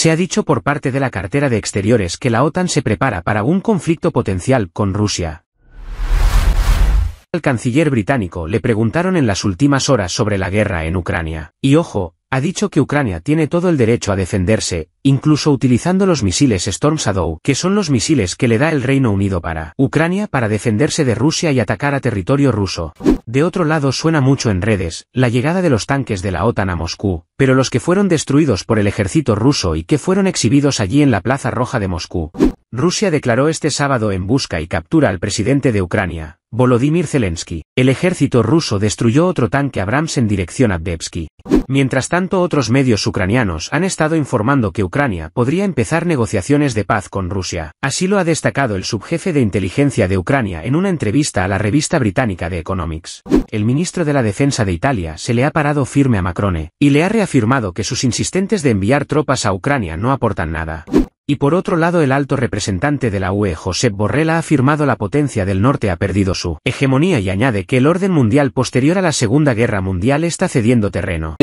Se ha dicho por parte de la cartera de Exteriores que la OTAN se prepara para un conflicto potencial con Rusia. Al canciller británico le preguntaron en las últimas horas sobre la guerra en Ucrania. Y ojo, ha dicho que Ucrania tiene todo el derecho a defenderse, incluso utilizando los misiles Storm Shadow, que son los misiles que le da el Reino Unido para Ucrania para defenderse de Rusia y atacar a territorio ruso. De otro lado suena mucho en redes, la llegada de los tanques de la OTAN a Moscú, pero los que fueron destruidos por el ejército ruso y que fueron exhibidos allí en la Plaza Roja de Moscú. Rusia declaró este sábado en busca y captura al presidente de Ucrania, Volodymyr Zelensky. El ejército ruso destruyó otro tanque Abrams en dirección a Debski. Mientras tanto otros medios ucranianos han estado informando que Ucrania podría empezar negociaciones de paz con Rusia. Así lo ha destacado el subjefe de inteligencia de Ucrania en una entrevista a la revista británica de Economics. El ministro de la Defensa de Italia se le ha parado firme a Macrone, y le ha reafirmado que sus insistentes de enviar tropas a Ucrania no aportan nada. Y por otro lado el alto representante de la UE Josep Borrell ha afirmado la potencia del norte ha perdido su hegemonía y añade que el orden mundial posterior a la Segunda Guerra Mundial está cediendo terreno.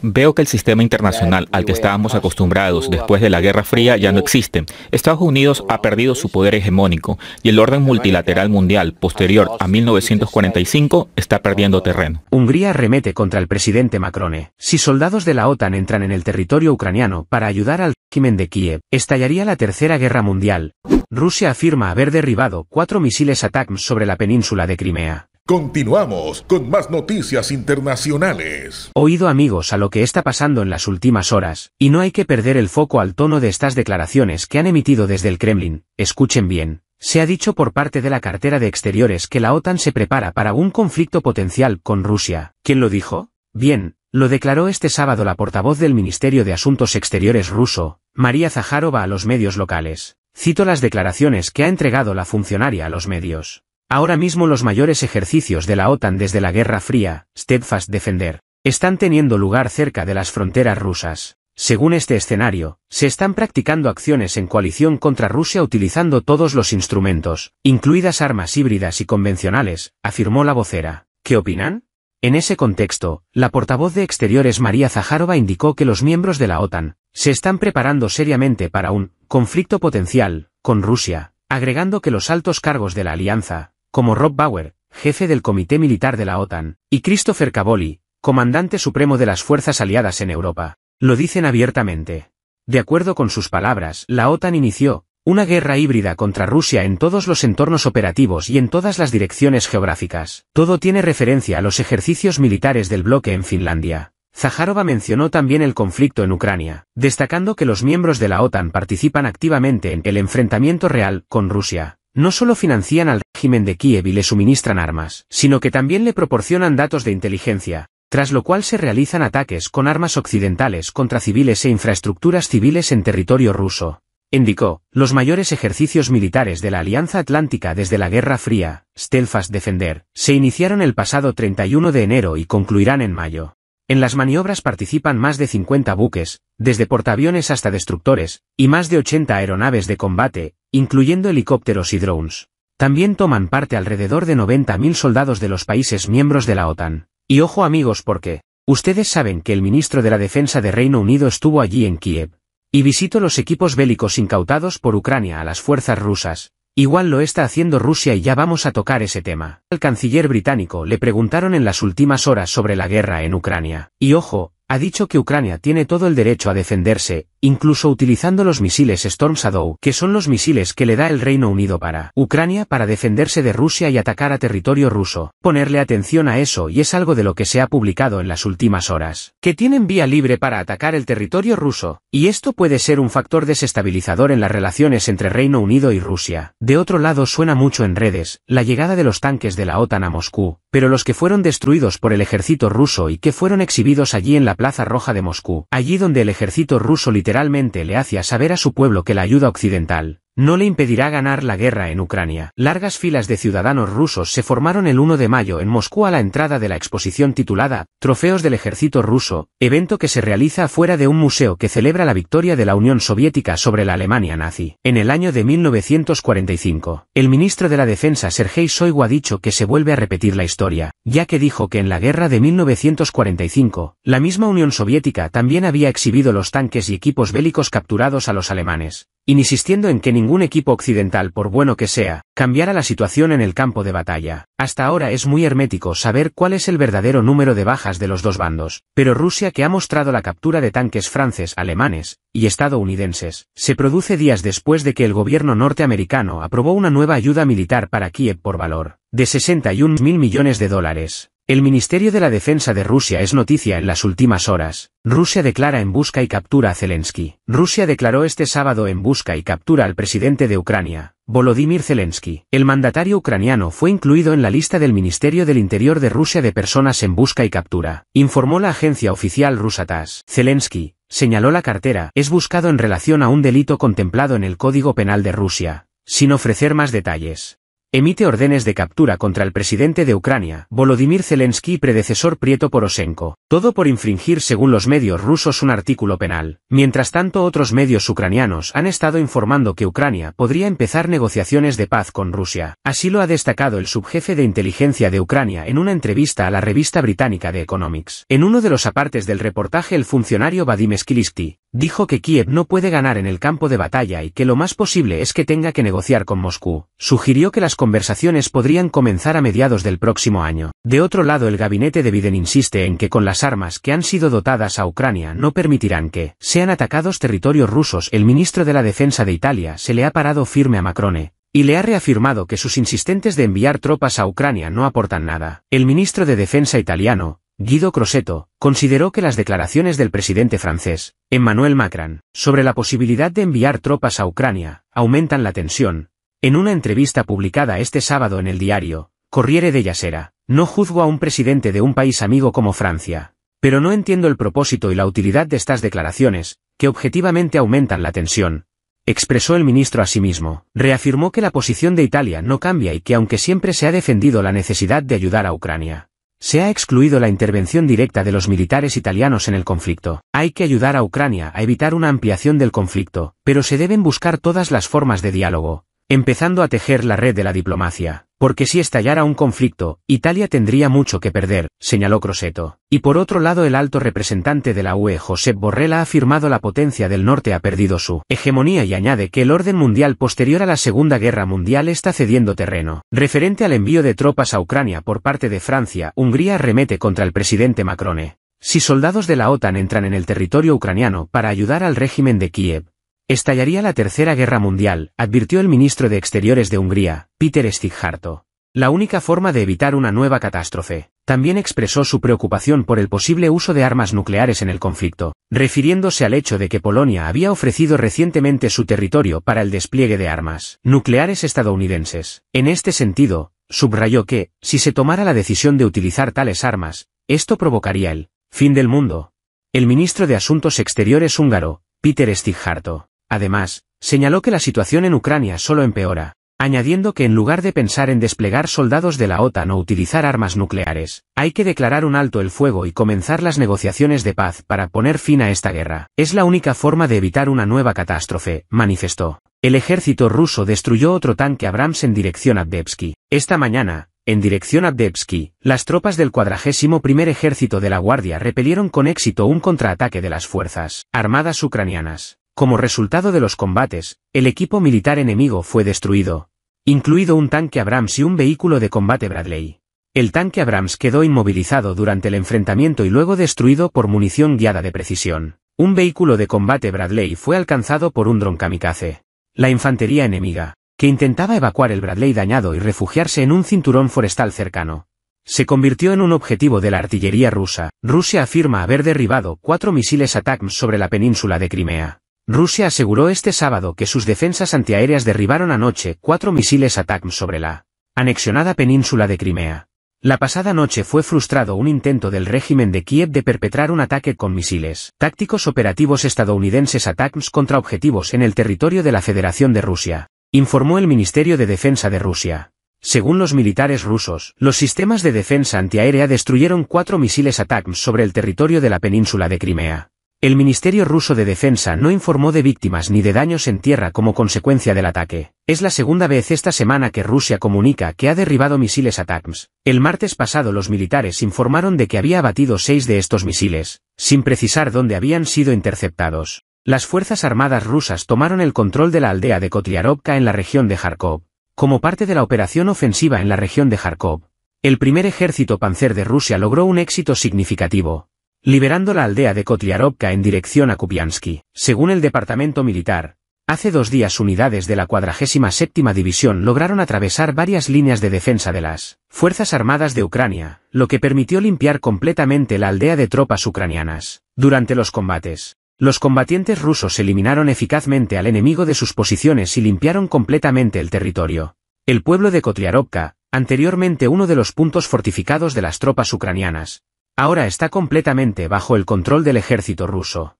Veo que el sistema internacional al que estábamos acostumbrados después de la Guerra Fría ya no existe. Estados Unidos ha perdido su poder hegemónico y el orden multilateral mundial posterior a 1945 está perdiendo terreno. Hungría remete contra el presidente Macron. Si soldados de la OTAN entran en el territorio ucraniano para ayudar al régimen de Kiev, sería la Tercera Guerra Mundial. Rusia afirma haber derribado cuatro misiles Atacm sobre la península de Crimea. Continuamos con más noticias internacionales. Oído amigos a lo que está pasando en las últimas horas, y no hay que perder el foco al tono de estas declaraciones que han emitido desde el Kremlin, escuchen bien. Se ha dicho por parte de la cartera de exteriores que la OTAN se prepara para un conflicto potencial con Rusia. ¿Quién lo dijo? Bien, lo declaró este sábado la portavoz del Ministerio de Asuntos Exteriores ruso, María Zaharova a los medios locales. Cito las declaraciones que ha entregado la funcionaria a los medios. Ahora mismo los mayores ejercicios de la OTAN desde la Guerra Fría, Steadfast Defender, están teniendo lugar cerca de las fronteras rusas. Según este escenario, se están practicando acciones en coalición contra Rusia utilizando todos los instrumentos, incluidas armas híbridas y convencionales, afirmó la vocera. ¿Qué opinan? En ese contexto, la portavoz de Exteriores María Zajarova indicó que los miembros de la OTAN se están preparando seriamente para un conflicto potencial con Rusia, agregando que los altos cargos de la alianza, como Rob Bauer, jefe del Comité Militar de la OTAN, y Christopher Cavoli, comandante supremo de las fuerzas aliadas en Europa, lo dicen abiertamente. De acuerdo con sus palabras, la OTAN inició una guerra híbrida contra Rusia en todos los entornos operativos y en todas las direcciones geográficas. Todo tiene referencia a los ejercicios militares del bloque en Finlandia. Zaharova mencionó también el conflicto en Ucrania, destacando que los miembros de la OTAN participan activamente en el enfrentamiento real con Rusia. No solo financian al régimen de Kiev y le suministran armas, sino que también le proporcionan datos de inteligencia, tras lo cual se realizan ataques con armas occidentales contra civiles e infraestructuras civiles en territorio ruso. Indicó, los mayores ejercicios militares de la Alianza Atlántica desde la Guerra Fría, Stelfast Defender, se iniciaron el pasado 31 de enero y concluirán en mayo. En las maniobras participan más de 50 buques, desde portaaviones hasta destructores, y más de 80 aeronaves de combate, incluyendo helicópteros y drones. También toman parte alrededor de 90.000 soldados de los países miembros de la OTAN. Y ojo amigos porque, ustedes saben que el ministro de la Defensa de Reino Unido estuvo allí en Kiev, y visito los equipos bélicos incautados por Ucrania a las fuerzas rusas, Igual lo está haciendo Rusia y ya vamos a tocar ese tema. Al canciller británico le preguntaron en las últimas horas sobre la guerra en Ucrania. Y ojo, ha dicho que Ucrania tiene todo el derecho a defenderse, incluso utilizando los misiles Storm Shadow, que son los misiles que le da el Reino Unido para Ucrania para defenderse de Rusia y atacar a territorio ruso. Ponerle atención a eso y es algo de lo que se ha publicado en las últimas horas. Que tienen vía libre para atacar el territorio ruso, y esto puede ser un factor desestabilizador en las relaciones entre Reino Unido y Rusia. De otro lado suena mucho en redes, la llegada de los tanques de la OTAN a Moscú, pero los que fueron destruidos por el ejército ruso y que fueron exhibidos allí en la Plaza Roja de Moscú, allí donde el ejército ruso literalmente le hacía saber a su pueblo que la ayuda occidental, no le impedirá ganar la guerra en Ucrania. Largas filas de ciudadanos rusos se formaron el 1 de mayo en Moscú a la entrada de la exposición titulada Trofeos del Ejército Ruso, evento que se realiza fuera de un museo que celebra la victoria de la Unión Soviética sobre la Alemania nazi. En el año de 1945, el ministro de la Defensa Sergei Shoigu ha dicho que se vuelve a repetir la historia, ya que dijo que en la guerra de 1945, la misma Unión Soviética también había exhibido los tanques y equipos bélicos capturados a los alemanes insistiendo en que ningún equipo occidental, por bueno que sea, cambiara la situación en el campo de batalla. Hasta ahora es muy hermético saber cuál es el verdadero número de bajas de los dos bandos, pero Rusia que ha mostrado la captura de tanques franceses, alemanes y estadounidenses, se produce días después de que el gobierno norteamericano aprobó una nueva ayuda militar para Kiev por valor de 61 mil millones de dólares. El Ministerio de la Defensa de Rusia es noticia en las últimas horas. Rusia declara en busca y captura a Zelensky. Rusia declaró este sábado en busca y captura al presidente de Ucrania, Volodymyr Zelensky. El mandatario ucraniano fue incluido en la lista del Ministerio del Interior de Rusia de personas en busca y captura, informó la agencia oficial rusa TASS. Zelensky, señaló la cartera, es buscado en relación a un delito contemplado en el Código Penal de Rusia, sin ofrecer más detalles. Emite órdenes de captura contra el presidente de Ucrania, Volodymyr Zelensky y predecesor Prieto Poroshenko, todo por infringir según los medios rusos un artículo penal. Mientras tanto otros medios ucranianos han estado informando que Ucrania podría empezar negociaciones de paz con Rusia. Así lo ha destacado el subjefe de inteligencia de Ucrania en una entrevista a la revista británica The Economics. En uno de los apartes del reportaje el funcionario Vadim Skilisky, dijo que Kiev no puede ganar en el campo de batalla y que lo más posible es que tenga que negociar con Moscú, sugirió que las conversaciones podrían comenzar a mediados del próximo año. De otro lado el gabinete de Biden insiste en que con las armas que han sido dotadas a Ucrania no permitirán que sean atacados territorios rusos. El ministro de la Defensa de Italia se le ha parado firme a Macrone, y le ha reafirmado que sus insistentes de enviar tropas a Ucrania no aportan nada. El ministro de Defensa italiano, Guido Crosetto, consideró que las declaraciones del presidente francés, Emmanuel Macron, sobre la posibilidad de enviar tropas a Ucrania, aumentan la tensión. En una entrevista publicada este sábado en el diario, Corriere de Yasera, no juzgo a un presidente de un país amigo como Francia, pero no entiendo el propósito y la utilidad de estas declaraciones, que objetivamente aumentan la tensión. Expresó el ministro asimismo, reafirmó que la posición de Italia no cambia y que aunque siempre se ha defendido la necesidad de ayudar a Ucrania, se ha excluido la intervención directa de los militares italianos en el conflicto. Hay que ayudar a Ucrania a evitar una ampliación del conflicto, pero se deben buscar todas las formas de diálogo, empezando a tejer la red de la diplomacia, porque si estallara un conflicto, Italia tendría mucho que perder, señaló Croseto. Y por otro lado el alto representante de la UE Josep Borrell ha afirmado la potencia del norte ha perdido su hegemonía y añade que el orden mundial posterior a la Segunda Guerra Mundial está cediendo terreno. Referente al envío de tropas a Ucrania por parte de Francia, Hungría remete contra el presidente Macrone. Si soldados de la OTAN entran en el territorio ucraniano para ayudar al régimen de Kiev, Estallaría la Tercera Guerra Mundial, advirtió el ministro de Exteriores de Hungría, Peter Stigharto. La única forma de evitar una nueva catástrofe. También expresó su preocupación por el posible uso de armas nucleares en el conflicto, refiriéndose al hecho de que Polonia había ofrecido recientemente su territorio para el despliegue de armas nucleares estadounidenses. En este sentido, subrayó que, si se tomara la decisión de utilizar tales armas, esto provocaría el fin del mundo. El ministro de Asuntos Exteriores húngaro, Peter Stigharto, Además, señaló que la situación en Ucrania solo empeora, añadiendo que en lugar de pensar en desplegar soldados de la OTAN o utilizar armas nucleares, hay que declarar un alto el fuego y comenzar las negociaciones de paz para poner fin a esta guerra. Es la única forma de evitar una nueva catástrofe, manifestó. El ejército ruso destruyó otro tanque Abrams en dirección a Debsky. Esta mañana, en dirección a Abdebsky, las tropas del 41 Ejército de la Guardia repelieron con éxito un contraataque de las fuerzas armadas ucranianas. Como resultado de los combates, el equipo militar enemigo fue destruido, incluido un tanque Abrams y un vehículo de combate Bradley. El tanque Abrams quedó inmovilizado durante el enfrentamiento y luego destruido por munición guiada de precisión. Un vehículo de combate Bradley fue alcanzado por un dron kamikaze. La infantería enemiga, que intentaba evacuar el Bradley dañado y refugiarse en un cinturón forestal cercano, se convirtió en un objetivo de la artillería rusa. Rusia afirma haber derribado cuatro misiles ATACMS sobre la península de Crimea. Rusia aseguró este sábado que sus defensas antiaéreas derribaron anoche cuatro misiles ATACMS sobre la anexionada península de Crimea. La pasada noche fue frustrado un intento del régimen de Kiev de perpetrar un ataque con misiles tácticos operativos estadounidenses ATACMS contra objetivos en el territorio de la Federación de Rusia, informó el Ministerio de Defensa de Rusia. Según los militares rusos, los sistemas de defensa antiaérea destruyeron cuatro misiles ATACMS sobre el territorio de la península de Crimea. El Ministerio ruso de Defensa no informó de víctimas ni de daños en tierra como consecuencia del ataque. Es la segunda vez esta semana que Rusia comunica que ha derribado misiles ATACMS. El martes pasado los militares informaron de que había abatido seis de estos misiles, sin precisar dónde habían sido interceptados. Las Fuerzas Armadas rusas tomaron el control de la aldea de Kotliarovka en la región de Kharkov, como parte de la operación ofensiva en la región de Kharkov. El primer ejército panzer de Rusia logró un éxito significativo, liberando la aldea de Kotliarovka en dirección a Kupiansky. Según el departamento militar, hace dos días unidades de la 47 División lograron atravesar varias líneas de defensa de las Fuerzas Armadas de Ucrania, lo que permitió limpiar completamente la aldea de tropas ucranianas. Durante los combates, los combatientes rusos eliminaron eficazmente al enemigo de sus posiciones y limpiaron completamente el territorio. El pueblo de Kotliarovka, anteriormente uno de los puntos fortificados de las tropas ucranianas, Ahora está completamente bajo el control del ejército ruso.